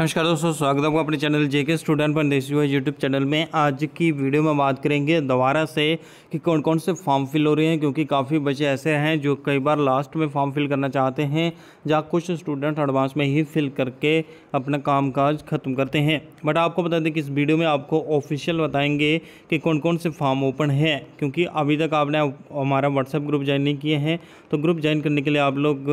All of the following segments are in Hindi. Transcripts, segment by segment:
नमस्कार दोस्तों स्वागत है आपका अपने चैनल जेके स्टूडेंट परदेशी हुए यूट्यूब चैनल में आज की वीडियो में बात करेंगे दोबारा से कि कौन कौन से फॉर्म फिल हो रहे हैं क्योंकि काफ़ी बच्चे ऐसे हैं जो कई बार लास्ट में फॉर्म फिल करना चाहते हैं या कुछ स्टूडेंट एडवांस में ही फिल करके अपना काम काज ख़त्म करते हैं बट आपको बता दें कि इस वीडियो में आपको ऑफिशियल बताएंगे कि कौन कौन से फॉर्म ओपन है क्योंकि अभी तक आपने हमारा व्हाट्सएप ग्रुप ज्वाइन नहीं किए हैं तो ग्रुप ज्वाइन करने के लिए आप लोग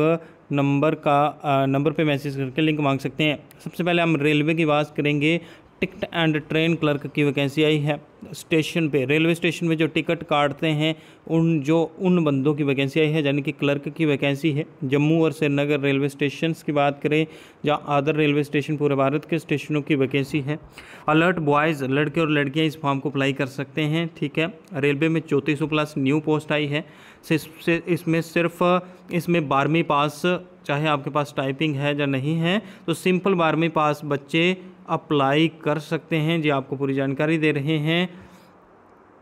नंबर का नंबर पे मैसेज करके लिंक मांग सकते हैं सबसे पहले हम रेलवे की बात करेंगे टिकट एंड ट्रेन क्लर्क की वैकेंसी आई है स्टेशन पे रेलवे स्टेशन में जो टिकट काटते हैं उन जो उन बंदों की वैकेंसी आई है यानी कि क्लर्क की वैकेंसी है जम्मू और श्रीनगर रेलवे स्टेशन की बात करें जहाँ अदर रेलवे स्टेशन पूरे भारत के स्टेशनों की वैकेंसी है अलर्ट बॉयज़ लड़के और लड़कियाँ इस फॉर्म को अप्लाई कर सकते हैं ठीक है रेलवे में चौंतीस प्लस न्यू पोस्ट आई है इसमें सिर्फ इसमें बारहवीं पास चाहे आपके पास टाइपिंग है या नहीं है तो सिंपल बारहवीं पास बच्चे अप्लाई कर सकते हैं जी आपको पूरी जानकारी दे रहे हैं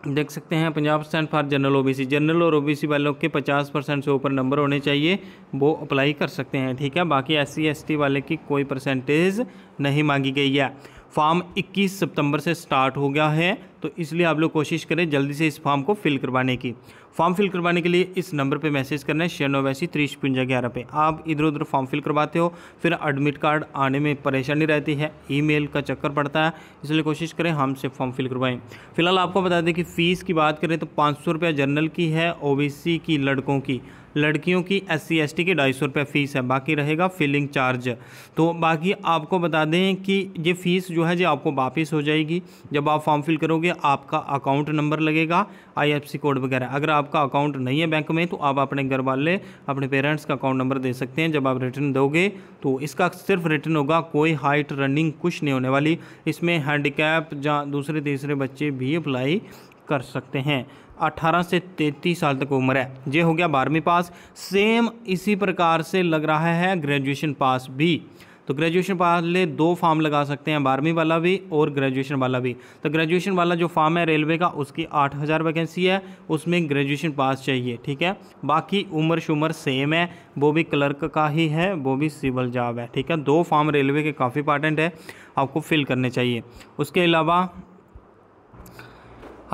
देख सकते हैं Punjab percent for general OBC general और ओबीसी वालों के 50 परसेंट से ऊपर नंबर होने चाहिए वो अप्लाई कर सकते हैं ठीक है बाकी एस सी वाले की कोई परसेंटेज नहीं मांगी गई है फॉर्म 21 सितंबर से स्टार्ट हो गया है तो इसलिए आप लोग कोशिश करें जल्दी से इस फॉर्म को फिल करवाने की फॉर्म फिल करवाने के लिए इस नंबर पे मैसेज करना है छियानवे बयासी तीस ग्यारह पे आप इधर उधर फॉर्म फिल करवाते हो फिर एडमिट कार्ड आने में परेशानी रहती है ईमेल का चक्कर पड़ता है इसलिए कोशिश करें हमसे फॉर्म फिल करवाएं फिलहाल आपको बता दें कि फ़ीस की बात करें तो पाँच सौ रुपया जनरल की है सी की लड़कों की लड़कियों की एस सी एस टी की ढाई सौ रुपये फ़ीस है बाकी रहेगा फिलिंग चार्ज तो बाकी आपको बता दें कि ये फ़ीस जो है जो आपको वापस हो जाएगी जब आप फॉर्म फिल करोगे आपका अकाउंट नंबर लगेगा आईएफसी कोड वगैरह अगर आप आपका अकाउंट नहीं है बैंक में तो आप अपने घर वाले अपने पेरेंट्स का अकाउंट नंबर दे सकते हैं जब आप रिटर्न दोगे तो इसका सिर्फ रिटर्न होगा कोई हाइट रनिंग कुछ नहीं होने वाली इसमें हैंडीकैप जहाँ दूसरे तीसरे बच्चे भी अप्लाई कर सकते हैं 18 से 33 साल तक उम्र है ये हो गया बारहवीं पास सेम इसी प्रकार से लग रहा है ग्रेजुएशन पास भी तो ग्रेजुएशन वाले दो फार्म लगा सकते हैं बारहवीं वाला भी और ग्रेजुएशन वाला भी तो ग्रेजुएशन वाला जो फार्म है रेलवे का उसकी आठ हज़ार वैकेंसी है उसमें ग्रेजुएशन पास चाहिए ठीक है बाकी उम्र शुमर सेम है वो भी क्लर्क का ही है वो भी सिविल जॉब है ठीक है दो फॉर्म रेलवे के काफ़ी इंपॉर्टेंट है आपको फिल करने चाहिए उसके अलावा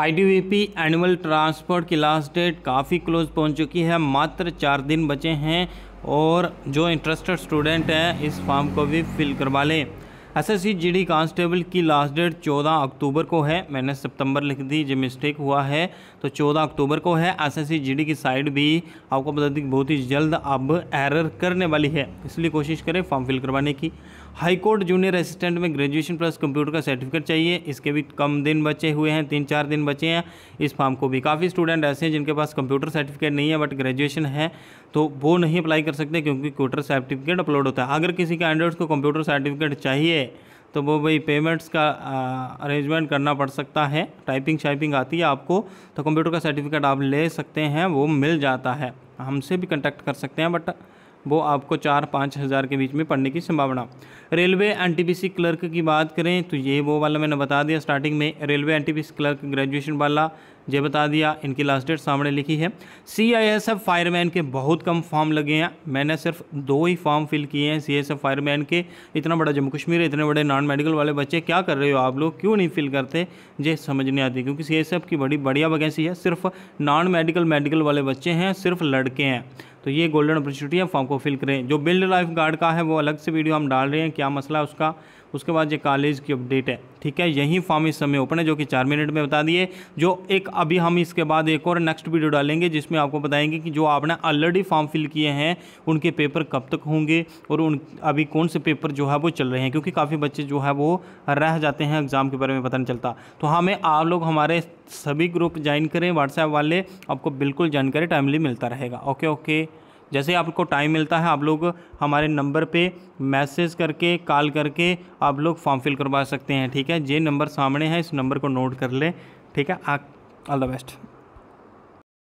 आई एनुअल ट्रांसपोर्ट की लास्ट डेट काफ़ी क्लोज पहुंच चुकी है मात्र चार दिन बचे हैं और जो इंटरेस्टेड स्टूडेंट हैं इस फॉर्म को भी फिल करवा लें S S C G D constable की लास्ट डेट चौदह अक्टूबर को है मैंने सितंबर लिख दी जो मिस्टेक हुआ है तो चौदह अक्टूबर को है S S C G D की साइड भी आपको बता दी बहुत ही जल्द अब एरर करने वाली है इसलिए कोशिश करें फॉर्म फिल करवाने की हाई कोर्ट जूनियर असिस्टेंट में ग्रेजुएशन प्लस कंप्यूटर का सर्टिफिकेट चाहिए इसके भी कम दिन बचे हुए हैं तीन चार दिन बचे हैं इस फॉर्म को भी काफ़ी स्टूडेंट ऐसे हैं जिनके पास कंप्यूटर सर्टिफिकेट नहीं है बट ग्रेजुएशन है तो वो नहीं अप्लाई कर सकते क्योंकि कंप्यूटर सर्टिफिकेट अपलोड होता है अगर किसी कैंडिडेट्स को कंप्यूटर सर्टिफिकेट चाहिए तो वो भाई पेमेंट्स का अरेंजमेंट करना पड़ सकता है टाइपिंग शाइपिंग आती है आपको तो कंप्यूटर का सर्टिफिकेट आप ले सकते हैं वो मिल जाता है हमसे भी कंटेक्ट कर सकते हैं बट वो आपको चार पाँच हज़ार के बीच में पड़ने की संभावना रेलवे एनटीपीसी क्लर्क की बात करें तो ये वो वाला मैंने बता दिया स्टार्टिंग में रेलवे एनटीपीसी क्लर्क ग्रेजुएशन वाला ये बता दिया इनकी लास्ट डेट सामने लिखी है C I S F fireman के बहुत कम फॉर्म लगे हैं मैंने सिर्फ दो ही फॉर्म फिल किए हैं सी एस एफ फायरमैन के इतना बड़ा जम्मू कश्मीर है इतने बड़े नॉन मेडिकल वाले बच्चे क्या कर रहे हो आप लोग क्यों नहीं फिल करते ये समझ नहीं आती क्योंकि सी एस एफ की बड़ी बढ़िया वैकेंसी है सिर्फ नॉन मेडिकल मेडिकल वाले बच्चे हैं सिर्फ लड़के हैं तो ये गोल्डन अपॉर्चुनिटी है फॉर्म को फिल करें जो बिल्ड लाइफ गार्ड का है वो अलग से वीडियो हम डाल रहे हैं क्या मसला है उसका उसके बाद ये कॉलेज की अपडेट है ठीक है यही फॉर्म इस समय ओपन है जो कि चार मिनट में बता दिए जो एक अभी हम इसके बाद एक और नेक्स्ट वीडियो डालेंगे जिसमें आपको बताएंगे कि जो आपने ऑलरेडी फॉर्म फिल किए हैं उनके पेपर कब तक होंगे और उन अभी कौन से पेपर जो है वो चल रहे हैं क्योंकि काफ़ी बच्चे जो है वो रह जाते हैं एग्ज़ाम के बारे में पता नहीं चलता तो हमें हाँ, आप लोग हमारे सभी ग्रुप ज्वाइन करें व्हाट्सएप वाले आपको बिल्कुल जानकारी टाइमली मिलता रहेगा ओके ओके जैसे आपको टाइम मिलता है आप लोग हमारे नंबर पे मैसेज करके कॉल करके आप लोग फॉर्म फिल करवा सकते हैं ठीक है ये नंबर सामने है इस नंबर को नोट कर लें ठीक है ऑल द बेस्ट